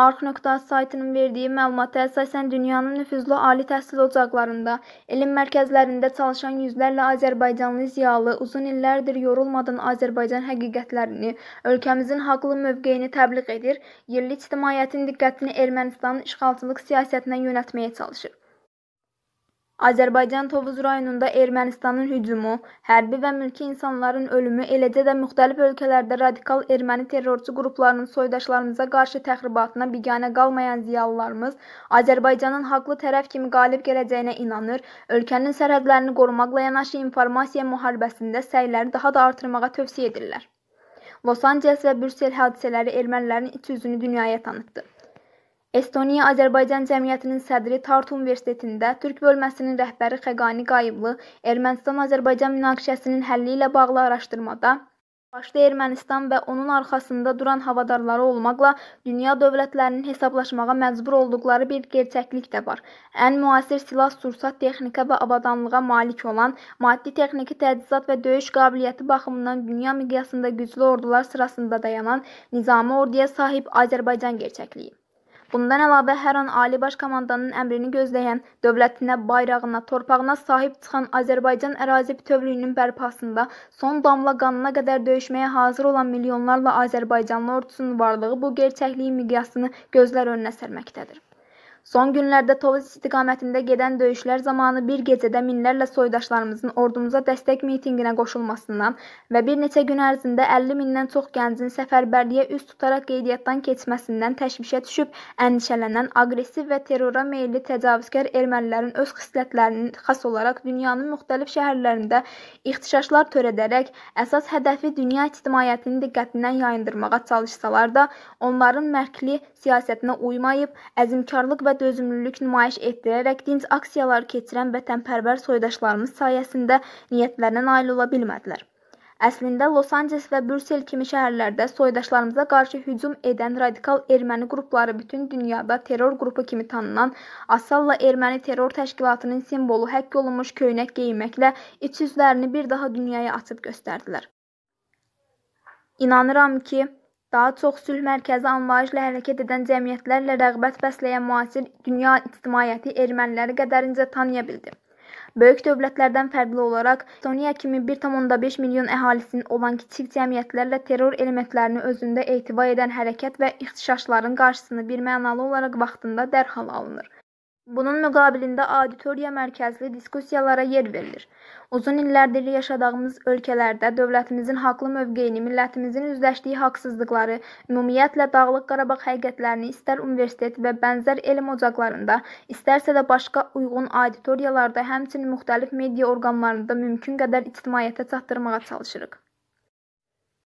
Ark.saytının verdiyi məlumata əsasən dünyanın nüfuzlu ali təhsil ocaqlarında, elm mərkəzlərində çalışan yüzlərlə azərbaycanlı ziyalı uzun illərdir yorulmadan Azərbaycan həqiqətlərini, ölkəmizin haqlı mövqeyini təbliğ edir, yerli ictimaiyyətin diqqətini Ermənistanın işğalçılıq siyasətinə yönəltməyə çalışır. Azərbaycan Tovuz rayonunda Ermənistanın hücumu, hərbi və mülki insanların ölümü, eləcə də müxtəlif ölkələrdə radikal erməni terrorçu qruplarının soydaşlarımıza qarşı təxribatına biganə qalmayan ziyalılarımız Azərbaycanın haqlı tərəf kimi qalib gələcəyinə inanır, ölkənin sərhədlərini qorumaqla yanaşı informasiya müharibəsində səyləri daha da artırmağa tövsiyə edirlər. Los Anceles və Brüssel hadisələri ermənilərin iç üzünü dünyaya tanıtdı. Estoniya Azərbaycan Cəmiyyətinin sədri Tartu Universitetində Türk bölməsinin rəhbəri Xəqani Qayıblı Ermənistan-Azərbaycan münaqişəsinin həlli ilə bağlı araşdırmada başda Ermənistan və onun arxasında duran havadarları olmaqla dünya dövlətlərinin hesablaşmağa məcbur olduqları bir gerçəklik də var. Ən müasir silah-sursat texnika və avadanlığa malik olan, maddi texniki təchizat və döyüş qabiliyyəti baxımından dünya miqyasında güclü ordular sırasında dayanan nizami orduya sahib Azərbaycan gerçəkliyi Bundan əlavə hər an Ali Baş Komandanın əmrini gözləyən, dövlətinə, bayrağına, torpağına sahib çıxan Azərbaycan ərazi bütövlüyünün bərpasında son damla qanına qədər döyüşməyə hazır olan milyonlarla Azərbaycanlı ordusunun varlığı bu gerçəkliyin miqyasını gözlər önünə sərməkdədir. Son günlərdə Tovuz istiqamətində gedən döyüşlər zamanı bir gecədə minlərlə soydaşlarımızın ordumuza dəstək mitinqinə qoşulmasına və bir neçə gün ərzində 50 mindən çox gəncin səfərbərliyə üz tutaraq qeydiyyatdan keçməsindən təşvişə düşüb əndişələnən aqressiv və terrora meylli təcavüzkar ermənilərin öz xislətlərini xas olaraq dünyanın müxtəlif şəhərlərində ixtişaşlar törədərək əsas hədəfi dünya ictimaiyyətinin diqqətindən yayındırmağa çalışsalar da, onların mərkli siyasətinə uymayıb əzmkarlıq və dözümlülük nümayiş etdirərək dinc aksiyalar keçirən vətənpərvər soydaşlarımız sayəsində niyyətlərinə nail ola bilmədilər. Əslində Los-Anceles və Brüssel kimi şəhərlərdə soydaşlarımıza qarşı hücum edən radikal erməni qrupları bütün dünyada terror qrupu kimi tanınan Asalla erməni terror təşkilatının simvolu həkk olunmuş köynək geyinməklə iç üzlərini bir daha dünyaya açıb göstərdilər. İnanıram ki, daha çox sülh mərkəzi anlayışla hərəkət edən cəmiyyətlərlə rəğbət bəsləyən müasir dünya ictimaiyyəti erməniləri qədərincə tanıya bildi. Böyük dövlətlərdən fərqli olaraq Estoniya kimi 1.5 milyon əhalisinin olan kiçik cəmiyyətlərlə terror elementlərini özündə ehtiva edən hərəkət və ixtişaşların qarşısını birmənalı olaraq vaxtında dərhal alınır. Bunun müqabilində auditoriya mərkəzli diskussiyalara yer verilir. Uzun illərdir yaşadığımız ölkələrdə dövlətimizin haqlı mövqeyini, millətimizin üzləşdiyi haqsızlıqları, ümumiyyətlə Dağlıq Qarabağ həqiqətlərini istər universitet və bənzər elm ocaqlarında, istərsə də başqa uyğun auditoriyalarda, həmçinin müxtəlif media orqanlarında mümkün qədər ictimaiyyətə çatdırmağa çalışırıq.